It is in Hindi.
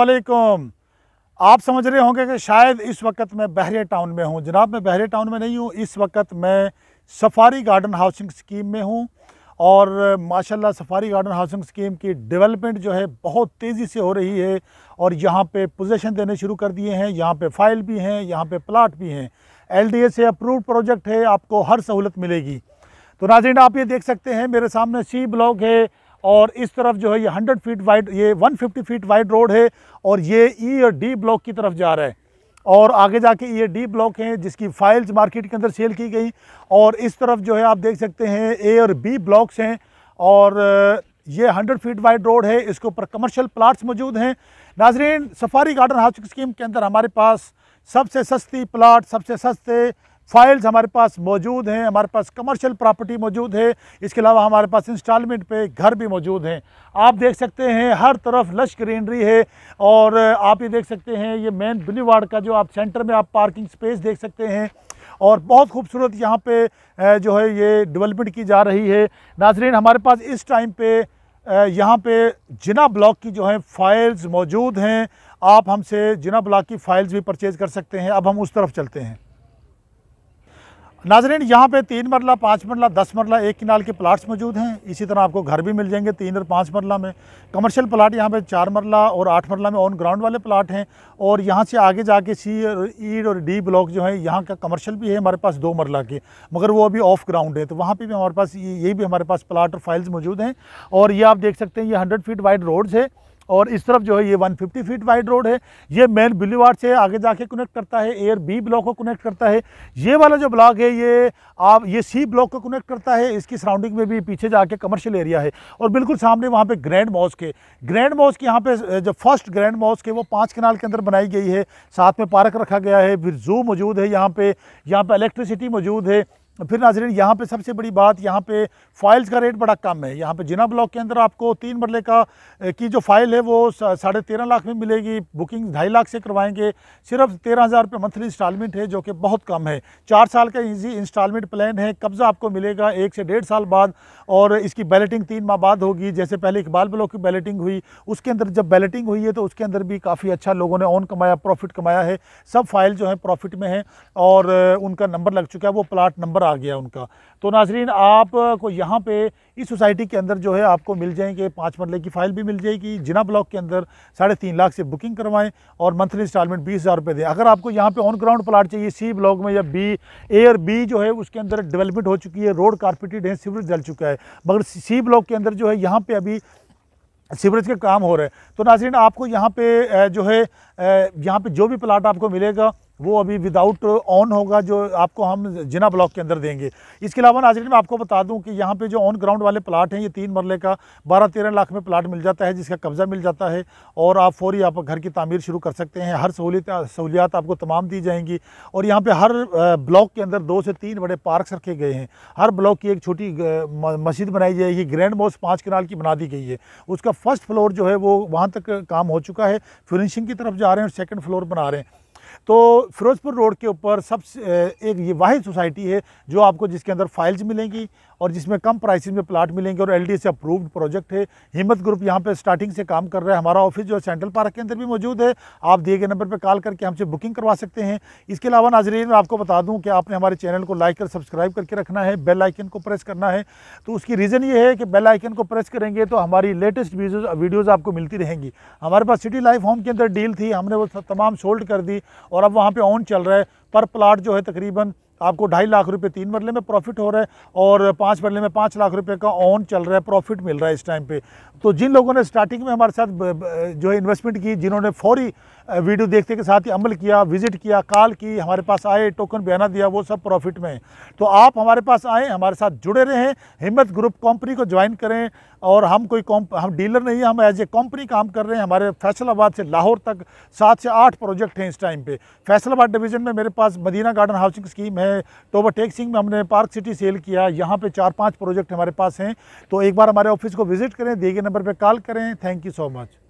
असलकुम आप समझ रहे होंगे कि शायद इस वक्त मैं बहरे टाउन में हूँ जनाब मैं बहरे टाउन में नहीं हूँ इस वक्त मैं सफारी गार्डन हाउसिंग स्कीम में हूँ और माशाल्लाह सफारी गार्डन हाउसिंग स्कीम की डेवलपमेंट जो है बहुत तेज़ी से हो रही है और यहाँ पे पोजेशन देने शुरू कर दिए हैं यहाँ पे फाइल भी हैं यहाँ पे प्लाट भी हैं एलडीए से अप्रूव प्रोजेक्ट है आपको हर सहूलत मिलेगी तो नाजीन आप ये देख सकते हैं मेरे सामने सी ब्लॉक है और इस तरफ जो है ये 100 फीट वाइड ये 150 फीट वाइड रोड है और ये ई e और डी ब्लॉक की तरफ जा रहा है और आगे जाके ये डी ब्लॉक हैं जिसकी फाइल्स मार्केट के अंदर सेल की गई और इस तरफ जो है आप देख सकते हैं ए और बी ब्लॉक्स हैं और ये 100 फीट वाइड रोड है इसके ऊपर कमर्शियल प्लाट्स मौजूद हैं नाजरीन सफारी गार्डन हाउसिंग स्कीम के अंदर हमारे पास सबसे सस्ती प्लाट सबसे सस्ते फाइल्स हमारे पास मौजूद हैं हमारे पास कमर्शियल प्रॉपर्टी मौजूद है इसके अलावा हमारे पास इंस्टॉलमेंट पे घर भी मौजूद हैं आप देख सकते हैं हर तरफ लश ग्रीनरी है और आप ये देख सकते हैं ये मेन बुलीवार्ड का जो आप सेंटर में आप पार्किंग स्पेस देख सकते हैं और बहुत खूबसूरत यहाँ पे जो है ये डिवेलपमेंट की जा रही है नाजरीन हमारे पास इस टाइम पे यहाँ पे जिना ब्लॉक की जो है फ़ाइल्स मौजूद हैं आप हमसे जिना ब्लॉक की फ़ाइल्स भी परचेज़ कर सकते हैं अब हम उस तरफ चलते हैं नाजरीन यहाँ पे तीन मरला पाँच मरला दस मरला एक किनाल के प्लाट्स मौजूद हैं इसी तरह आपको घर भी मिल जाएंगे तीन और पाँच मरला में कमर्शियल प्लाट यहाँ पे चार मरला और आठ मरला में ऑन ग्राउंड वाले प्लाट हैं और यहाँ से आगे जाके सी और ई और डी ब्लॉक जो है यहाँ का कमर्शियल भी है हमारे पास दो मरला के मगर वो अभी ऑफ ग्राउंड है तो वहाँ पर भी हमारे पास ये भी हमारे पास प्लाट और फाइल्स मौजूद हैं और ये आप देख सकते हैं ये हंड्रेड फीट वाइड रोड्स है और इस तरफ जो है ये 150 फीट वाइड रोड है ये मेन बिलीवार से आगे जाके कनेक्ट करता है एयर बी ब्लॉक को कनेक्ट करता है ये वाला जो ब्लॉक है ये आप ये सी ब्लॉक को कनेक्ट करता है इसकी सराउंडिंग में भी पीछे जाके कमर्शियल एरिया है और बिल्कुल सामने वहाँ पर ग्रैंड मॉस्क है ग्रैंड मॉस्क यहाँ पर जो फर्स्ट ग्रैंड मॉस्क है वो पाँच कनाल के अंदर बनाई गई है साथ में पार्क रखा गया है फिर जू मौजूद है यहाँ पर यहाँ पर इलेक्ट्रिसिटी मौजूद है फिर नाजरीन यहाँ पे सबसे बड़ी बात यहाँ पे फ़ाइल्स का रेट बड़ा कम है यहाँ पे जिना ब्लॉक के अंदर आपको तीन मरले का की जो फ़ाइल है वो साढ़े तेरह लाख में मिलेगी बुकिंग ढाई लाख से करवाएंगे सिर्फ तेरह हज़ार रुपये मंथली इंस्टॉलमेंट है जो कि बहुत कम है चार साल का ईजी इंस्टॉलमेंट प्लान है कब्ज़ा आपको मिलेगा एक से डेढ़ साल बाद और इसकी बैलेटिंग तीन माह बाद होगी जैसे पहले इकबाल ब्लॉक की बैलेटिंग हुई उसके अंदर जब बैलेटिंग हुई है तो उसके अंदर भी काफ़ी अच्छा लोगों ने ऑन कमाया प्रॉफिट कमाया है सब फाइल जो है प्रॉफिट में है और उनका नंबर लग चुका है वो प्लाट नंबर आ गया उनका तो नाजरीन आप को यहाँ पे इस सोसाइटी के अंदर जो है आपको मिल जाएंगे पाँच मरले की फ़ाइल भी मिल जाएगी जिना ब्लॉक के अंदर साढ़े तीन लाख से बुकिंग करवाएं और मंथली इंस्टॉलमेंट बीस हज़ार रुपये दें अगर आपको यहाँ पे ऑन ग्राउंड प्लाट चाहिए सी ब्लॉक में या बी ए और बी जो है उसके अंदर डेवलपमेंट हो चुकी है रोड कारपेटेड है सीवरेज डल चुका है मगर सी ब्लॉक के अंदर जो है यहाँ पर अभी सिवरेज के काम हो रहे हैं तो नाजरीन आपको यहाँ पर जो है यहाँ पर जो भी प्लाट आपको मिलेगा वो अभी विदाउट ऑन होगा जो आपको हम जिना ब्लॉक के अंदर देंगे इसके अलावा नाजरीन मैं आपको बता दूं कि यहाँ पे जो ऑन ग्राउंड वाले प्लाट हैं ये तीन मरले का बारह तेरह लाख में प्लाट मिल जाता है जिसका कब्ज़ा मिल जाता है और आप फौरी आप घर की तमीर शुरू कर सकते हैं हर सहूलियत सहूलियात आपको तमाम दी जाएंगी और यहाँ पर हर ब्लॉक के अंदर दो से तीन बड़े पार्कस रखे गए हैं हर ब्लॉक की एक छोटी मस्जिद बनाई जाएगी ग्रैंड मोस्ट पाँच किनाल की बना दी गई है उसका फर्स्ट फ्लोर जो है वो वहाँ तक काम हो चुका है फिनिशिंग की तरफ जा रहे हैं और सेकेंड फ्लोर बना रहे हैं तो फिरोजपुर रोड के ऊपर सब एक ये वाहि सोसाइटी है जो आपको जिसके अंदर फाइल्स मिलेंगी और जिसमें कम प्राइसिस में प्लाट मिलेंगे और एल से अप्रूव्ड प्रोजेक्ट है हिम्मत ग्रुप यहाँ पर स्टार्टिंग से काम कर रहा है हमारा ऑफिस जो है सेंट्रल पार्क के अंदर भी मौजूद है आप दिए गए नंबर पर कॉल करके हमसे बुकिंग करवा सकते हैं इसके अलावा नाजरीन मैं आपको बता दूँ कि आपने हमारे चैनल को लाइक और सब्सक्राइब करके रखना है बेल आइकन को प्रेस करना है तो उसकी रीज़न ये है कि बेल आइकन को प्रेस करेंगे तो हमारी लेटेस्ट वीडियोज़ आपको मिलती रहेंगी हमारे पास सिटी लाइफ होम के अंदर डील थी हमने वो तमाम सोल्ड कर दी और अब वहाँ पर ऑन चल रहा है पर प्लाट जो है तकरीबन आपको ढाई लाख रुपए तीन मरले में प्रॉफिट हो रहा है और पाँच मरले में पाँच लाख रुपए का ऑन चल रहा है प्रॉफिट मिल रहा है इस टाइम पे तो जिन लोगों ने स्टार्टिंग में हमारे साथ जो है इन्वेस्टमेंट की जिन्होंने फौरी वीडियो देखते के साथ ही अमल किया विज़िट किया कॉल की हमारे पास आए टोकन बयाना दिया वो सब प्रॉफिट में तो आप हमारे पास आए हमारे साथ जुड़े रहें हिम्मत ग्रुप कंपनी को ज्वाइन करें और हम कोई कॉम्प हम डीलर नहीं है हम एज ए कंपनी काम कर रहे हैं हमारे फैसलाबाद से लाहौर तक सात से आठ प्रोजेक्ट हैं इस टाइम पे फैसलाबाद डिवीज़न में मेरे पास मदीना गार्डन हाउसिंग स्कीम है टोबर टेक सिंह में हमने पार्क सिटी सेल किया यहाँ पे चार पाँच प्रोजेक्ट हमारे पास हैं तो एक बार हमारे ऑफिस को विज़िट करें दिए गए नंबर पर कॉल करें थैंक यू सो मच